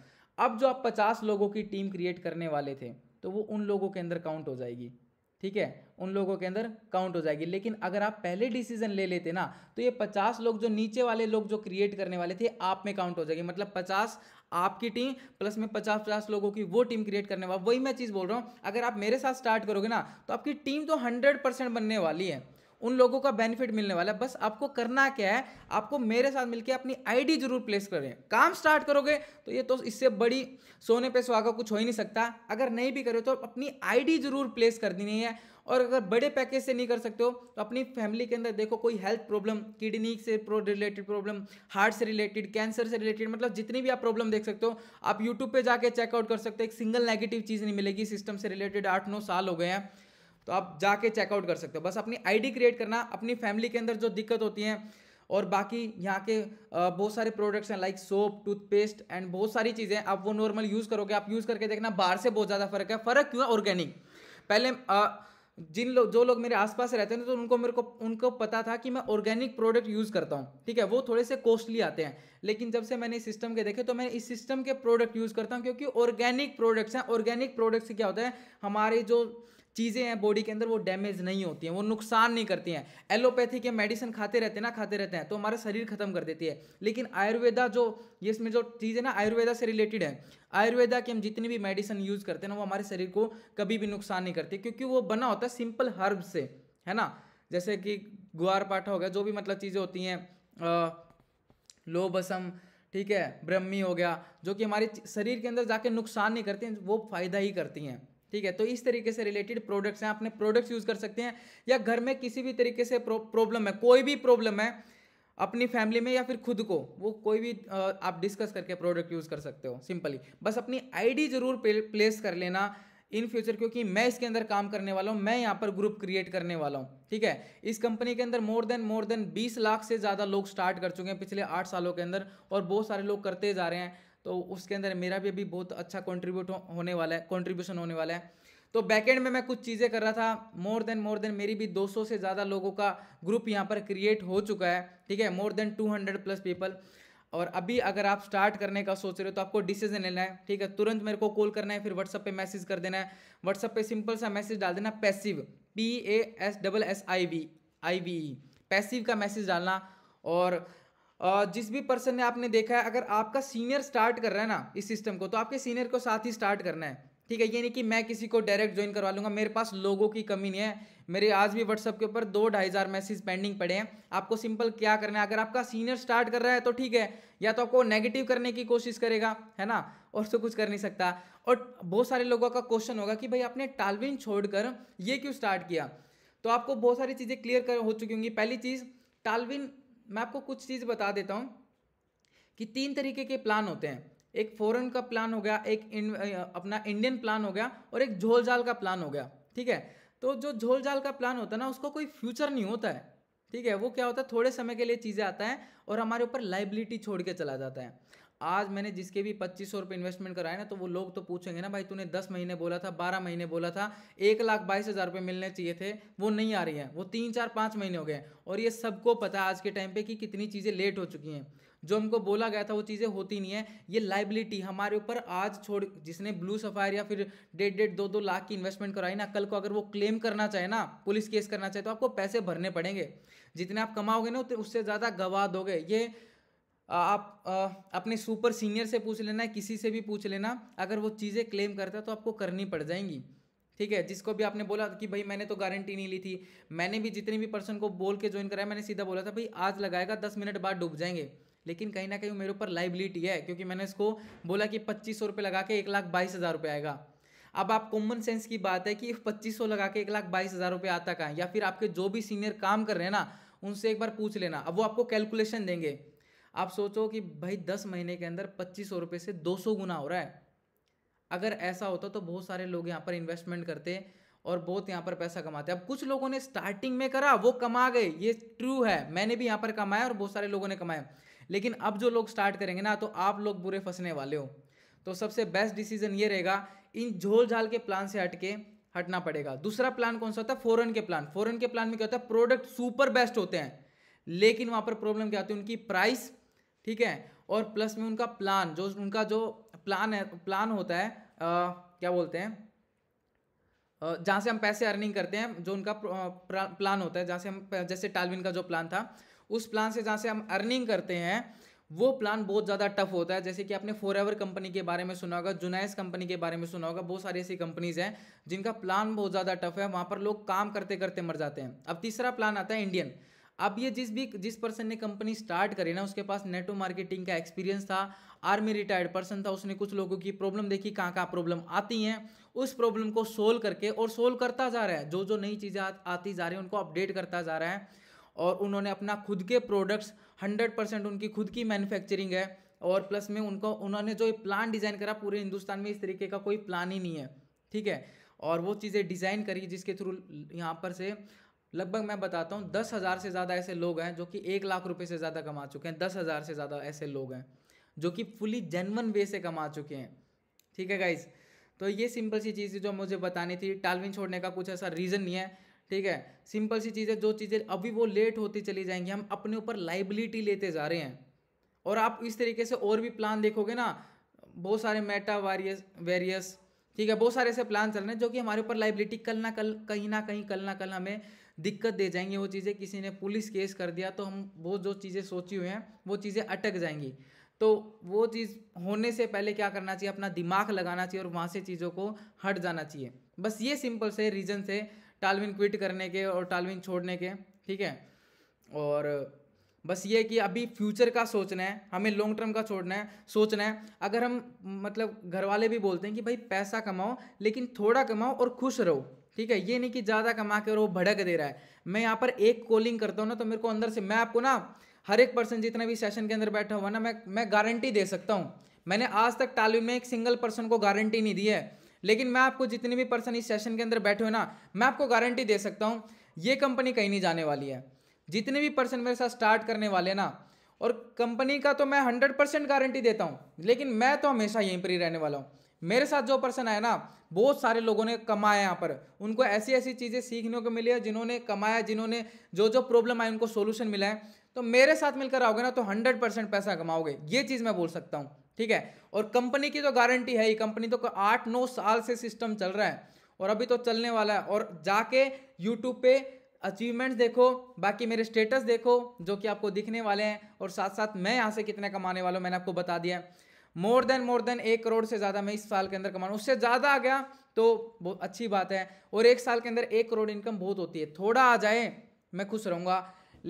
अब जो आप पचास लोगों की टीम क्रिएट करने वाले थे तो वो उन लोगों के अंदर काउंट हो जाएगी ठीक है उन लोगों के अंदर काउंट हो जाएगी लेकिन अगर आप पहले डिसीजन ले लेते ना तो ये पचास लोग जो नीचे वाले लोग जो क्रिएट करने वाले थे आप में काउंट हो जाएगी मतलब पचास आपकी टीम प्लस में पचास पचास लोगों की वो टीम क्रिएट करने वाला वही मैं चीज़ बोल रहा हूँ अगर आप मेरे साथ स्टार्ट करोगे ना तो आपकी टीम तो हंड्रेड परसेंट बनने वाली है उन लोगों का बेनिफिट मिलने वाला है बस आपको करना क्या है आपको मेरे साथ मिलकर अपनी आईडी जरूर प्लेस करें काम स्टार्ट करोगे तो ये तो इससे बड़ी सोने पे सुहागा कुछ हो ही नहीं सकता अगर नहीं भी करो तो अपनी आईडी जरूर प्लेस कर देनी है और अगर बड़े पैकेज से नहीं कर सकते हो तो अपनी फैमिली के अंदर देखो कोई हेल्थ प्रॉब्लम किडनी से रिलेटेड प्रॉब्लम हार्ट से रिलेटेड कैंसर से रिलेटेड मतलब जितनी भी आप प्रॉब्लम देख सकते हो आप यूट्यूब पे जाके चेकआउट कर सकते हो एक सिंगल नेगेटिव चीज़ नहीं मिलेगी सिस्टम से रिलेटेड आठ नौ साल हो गए हैं तो आप जाके चेकआउट कर सकते हो बस अपनी आईडी क्रिएट करना अपनी फैमिली के अंदर जो दिक्कत होती है और बाकी यहाँ के बहुत सारे प्रोडक्ट्स हैं लाइक सोप टूथपेस्ट एंड बहुत सारी चीज़ें आप वो नॉर्मल यूज़ करोगे आप यूज़ करके देखना बाहर से बहुत ज़्यादा फर्क है फ़र्क क्यों है ऑर्गेनिक पहले आ, जिन लोग जो लोग मेरे आसपास रहते हैं तो उनको मेरे को उनको पता था कि मैं ऑर्गेनिक प्रोडक्ट यूज़ करता हूँ ठीक है वो थोड़े से कॉस्टली आते हैं लेकिन जब से मैंने इस सिस्टम के देखे तो मैं इस सिस्टम के प्रोडक्ट यूज़ करता हूँ क्योंकि ऑर्गेनिक प्रोडक्ट्स हैं ऑर्गेनिक प्रोडक्ट से क्या होता है हमारे जो चीज़ें हैं बॉडी के अंदर वो डैमेज नहीं होती हैं वो नुकसान नहीं करती हैं एलोपैथी के मेडिसिन खाते रहते हैं ना खाते रहते हैं तो हमारा शरीर खत्म कर देती है लेकिन आयुर्वेदा जो ये इसमें जो चीज़ें ना आयुर्वेदा से रिलेटेड है आयुर्वेदा की हम जितनी भी मेडिसिन यूज़ करते हैं ना वो हमारे शरीर को कभी भी नुकसान नहीं करती क्योंकि वो बना होता है सिंपल हर्ब से है ना जैसे कि गुआर पाठा हो गया जो भी मतलब चीज़ें होती हैं लोबसम ठीक है ब्रह्मी हो गया जो कि हमारे शरीर के अंदर जाके नुकसान नहीं करती वो फ़ायदा ही करती हैं ठीक है तो इस तरीके से रिलेटेड प्रोडक्ट्स हैं आपने प्रोडक्ट्स यूज़ कर सकते हैं या घर में किसी भी तरीके से प्रॉब्लम है कोई भी प्रॉब्लम है अपनी फैमिली में या फिर खुद को वो कोई भी आप डिस्कस करके प्रोडक्ट यूज़ कर सकते हो सिंपली बस अपनी आईडी ज़रूर प्लेस कर लेना इन फ्यूचर क्योंकि मैं इसके अंदर काम करने वाला हूँ मैं यहाँ पर ग्रुप क्रिएट करने वाला हूँ ठीक है इस कंपनी के अंदर more than more than 20 lakh से ज़्यादा लोग स्टार्ट कर चुके हैं पिछले आठ सालों के अंदर और बहुत सारे लोग करते जा रहे हैं तो उसके अंदर मेरा भी अभी बहुत अच्छा कॉन्ट्रीब्यूट होने वाला है कॉन्ट्रीब्यूशन होने वाला है तो बैकेंड में मैं कुछ चीज़ें कर रहा था मोर देन मोर देन मेरी भी 200 से ज़्यादा लोगों का ग्रुप यहाँ पर क्रिएट हो चुका है ठीक है मोर देन 200 प्लस पीपल और अभी अगर आप स्टार्ट करने का सोच रहे हो तो आपको डिसीजन लेना है ठीक है तुरंत मेरे को कॉल करना है फिर व्हाट्सअप पे मैसेज कर देना है व्हाट्सअप पे सिंपल सा मैसेज डाल देना passive P A S double S I V I V passive का मैसेज डालना और जिस भी पर्सन ने आपने देखा है अगर आपका सीनियर स्टार्ट कर रहा है ना इस सिस्टम को तो आपके सीनियर को साथ ही स्टार्ट करना है ठीक है ये नहीं कि मैं किसी को डायरेक्ट ज्वाइन करवा लूँगा मेरे पास लोगों की कमी नहीं है मेरे आज भी व्हाट्सअप के ऊपर दो ढाई हज़ार मैसेज पेंडिंग पड़े हैं आपको सिंपल क्या करना है अगर आपका सीनियर स्टार्ट कर रहा है तो ठीक है या तो आपको नेगेटिव करने की कोशिश करेगा है ना और तो कुछ कर नहीं सकता और बहुत सारे लोगों का क्वेश्चन होगा कि भाई आपने टालविन छोड़कर ये क्यों स्टार्ट किया तो आपको बहुत सारी चीज़ें क्लियर कर हो चुकी होंगी पहली चीज़ टालविन मैं आपको कुछ चीज़ बता देता हूँ कि तीन तरीके के प्लान होते हैं एक फॉरेन का प्लान हो गया एक इन, अपना इंडियन प्लान हो गया और एक झोलझाल का प्लान हो गया ठीक है तो जो झोलझाल का प्लान होता है ना उसको कोई फ्यूचर नहीं होता है ठीक है वो क्या होता है थोड़े समय के लिए चीज़ें आता है और हमारे ऊपर लाइबिलिटी छोड़ के चला जाता है आज मैंने जिसके भी पच्चीस सौ रुपये इन्वेस्टमेंट कराए ना तो वो लोग तो पूछेंगे ना भाई तूने दस महीने बोला था बारह महीने बोला था एक लाख बाईस हज़ार रुपये मिलने चाहिए थे वो नहीं आ रही है वो तीन चार पाँच महीने हो गए और ये सबको पता है आज के टाइम पर कि कितनी चीज़ें लेट हो चुकी हैं जो हमको बोला गया था वो चीज़ें होती नहीं है ये लाइबिलिटी हमारे ऊपर आज छोड़ जिसने ब्लू सफायर या फिर डेढ़ डेढ़ दो दो लाख की इन्वेस्टमेंट कराई ना कल को अगर वो क्लेम करना चाहे ना पुलिस केस करना चाहे तो आपको पैसे भरने पड़ेंगे जितने आप कमाओगे ना उससे ज़्यादा गवा दोगे ये आप आ, अपने सुपर सीनियर से पूछ लेना किसी से भी पूछ लेना अगर वो चीज़ें क्लेम करता है तो आपको करनी पड़ जाएंगी ठीक है जिसको भी आपने बोला कि भाई मैंने तो गारंटी नहीं ली थी मैंने भी जितने भी पर्सन को बोल के ज्वाइन कराया मैंने सीधा बोला था भाई आज लगाएगा दस मिनट बाद डूब जाएंगे लेकिन कहीं ना कहीं मेरे ऊपर लाइबिलिटी है क्योंकि मैंने इसको बोला कि पच्चीस सौ रुपये लगा के एक लाख बाईस हज़ार रुपये आएगा अब आप कॉमन सेंस की बात है कि पच्चीस सौ लगा के एक लाख बाईस हज़ार रुपये आता कहाँ या फिर आपके जो भी सीनियर काम कर रहे हैं ना उनसे एक बार पूछ लेना अब वो आपको कैलकुलेशन देंगे आप सोचो कि भाई दस महीने के अंदर पच्चीस सौ रुपये से दो सौ गुना हो रहा है अगर ऐसा होता तो बहुत सारे लोग यहाँ पर इन्वेस्टमेंट करते और बहुत यहाँ पर पैसा कमाते अब कुछ लोगों ने स्टार्टिंग में करा वो कमा गए ये ट्रू है मैंने भी यहाँ पर कमाया और बहुत सारे लोगों ने कमाया लेकिन अब जो लोग स्टार्ट करेंगे ना तो आप लोग बुरे फंसने वाले हो तो सबसे बेस्ट डिसीजन ये रहेगा इन झोल झाल के प्लान से हटके हटना पड़ेगा दूसरा प्लान कौन सा होता है फॉरन के प्लान फॉरन के प्लान में क्या होता है प्रोडक्ट सुपर बेस्ट होते हैं लेकिन वहां पर प्रॉब्लम क्या होती है उनकी प्राइस ठीक है और प्लस में उनका प्लान जो उनका जो प्लान है प्लान होता है आ, क्या बोलते हैं जहाँ से हम पैसे अर्निंग करते हैं जो उनका प्लान होता है जहाँ से हम जैसे टालविन का जो प्लान था उस प्लान से जहाँ से हम अर्निंग करते हैं वो प्लान बहुत ज़्यादा टफ होता है जैसे कि आपने फोर एवर कंपनी के बारे में सुना होगा जुनाइस कंपनी के बारे में सुना होगा बहुत सारी ऐसी कंपनीज हैं जिनका प्लान बहुत ज़्यादा टफ है वहाँ पर लोग काम करते करते मर जाते हैं अब तीसरा प्लान आता है इंडियन अब ये जिस भी जिस पर्सन ने कंपनी स्टार्ट करी ना उसके पास नेटो मार्केटिंग का एक्सपीरियंस था आर्मी रिटायर्ड पर्सन था उसने कुछ लोगों की प्रॉब्लम देखी कहाँ कहाँ प्रॉब्लम आती हैं उस प्रॉब्लम को सोल्व करके और सोल्व करता जा रहा है जो जो नई चीज़ें आती जा रही हैं उनको अपडेट करता जा रहा है और उन्होंने अपना खुद के प्रोडक्ट्स हंड्रेड परसेंट उनकी खुद की मैन्युफैक्चरिंग है और प्लस में उनको उन्होंने जो प्लान डिज़ाइन करा पूरे हिंदुस्तान में इस तरीके का कोई प्लान ही नहीं है ठीक है और वो चीज़ें डिज़ाइन करी जिसके थ्रू यहाँ पर से लगभग मैं बताता हूँ दस हज़ार से ज़्यादा ऐसे लोग हैं जो कि एक लाख रुपए से ज़्यादा कमा चुके हैं दस हज़ार से ज़्यादा ऐसे लोग हैं जो कि फुली जेनवन वे से कमा चुके हैं ठीक है गाइज तो ये सिंपल सी चीज़ जो मुझे बतानी थी टालविन छोड़ने का कुछ ऐसा रीज़न नहीं है ठीक है सिंपल सी चीज़ें जो चीज़ें अभी वो लेट होती चली जाएंगी हम अपने ऊपर लाइबिलिटी लेते जा रहे हैं और आप इस तरीके से और भी प्लान देखोगे ना बहुत सारे मेटा वारियस वेरियस ठीक है बहुत सारे ऐसे प्लान चल रहे हैं जो कि हमारे ऊपर लाइबिलिटी कल ना कल कहीं ना कहीं कल ना कल हमें दिक्कत दे जाएंगी वो चीज़ें किसी ने पुलिस केस कर दिया तो हम वो जो चीज़ें सोची हुई हैं वो चीज़ें अटक जाएंगी तो वो चीज़ होने से पहले क्या करना चाहिए अपना दिमाग लगाना चाहिए और वहाँ से चीज़ों को हट जाना चाहिए बस ये सिंपल से रीज़न से टालविन क्विट करने के और टालविन छोड़ने के ठीक है और बस ये कि अभी फ्यूचर का सोचना है हमें लॉन्ग टर्म का छोड़ना है सोचना है अगर हम मतलब घर वाले भी बोलते हैं कि भाई पैसा कमाओ लेकिन थोड़ा कमाओ और खुश रहो ठीक है ये नहीं कि ज़्यादा कमा के और वो भड़क दे रहा है मैं यहाँ पर एक कॉलिंग करता हूँ ना तो मेरे को अंदर से मैं आपको ना हर एक पर्सन जितना भी सेशन के अंदर बैठा हुआ ना मैं मैं गारंटी दे सकता हूँ मैंने आज तक टालवी में एक सिंगल पर्सन को गारंटी नहीं दी है लेकिन मैं आपको जितने भी पर्सन इस सेशन के अंदर बैठे हुए ना मैं आपको गारंटी दे सकता हूँ ये कंपनी कहीं नहीं जाने वाली है जितने भी पर्सन मेरे साथ स्टार्ट करने वाले ना और कंपनी का तो मैं हंड्रेड परसेंट गारंटी देता हूँ लेकिन मैं तो हमेशा यहीं पर ही रहने वाला हूँ मेरे साथ जो पर्सन आया ना बहुत सारे लोगों ने कमाया यहाँ पर उनको ऐसी ऐसी चीज़ें सीखने को मिली है जिन्होंने कमाया जिन्होंने जो जो प्रॉब्लम आई उनको सोल्यूशन मिला है तो मेरे साथ मिलकर आओगे ना तो हंड्रेड परसेंट पैसा कमाओगे ये चीज़ मैं बोल सकता हूँ ठीक है और कंपनी की तो गारंटी है ही कंपनी तो आठ नौ साल से सिस्टम चल रहा है और अभी तो चलने वाला है और जाके यूट्यूब पे अचीवमेंट्स देखो बाकी मेरे स्टेटस देखो जो कि आपको दिखने वाले हैं और साथ साथ मैं यहाँ से कितने कमाने वाला हूँ मैंने आपको बता दिया है मोर देन मोर देन एक करोड़ से ज़्यादा मैं इस साल के अंदर कमाऊँ उससे ज़्यादा आ गया तो बहुत अच्छी बात है और एक साल के अंदर एक करोड़ इनकम बहुत होती है थोड़ा आ जाए मैं खुश रहूँगा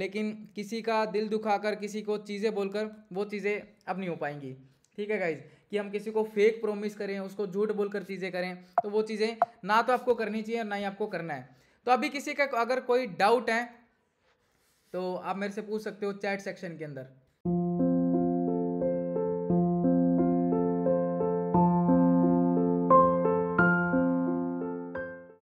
लेकिन किसी का दिल दुखाकर किसी को चीज़ें बोलकर वो चीज़ें अब नहीं हो पाएंगी ठीक है गाइज कि हम किसी को फेक प्रोमिस करें उसको झूठ बोलकर चीज़ें करें तो वो चीज़ें ना तो आपको करनी चाहिए और ना ही आपको करना है तो अभी किसी का अगर कोई डाउट है तो आप मेरे से पूछ सकते हो चैट सेक्शन के अंदर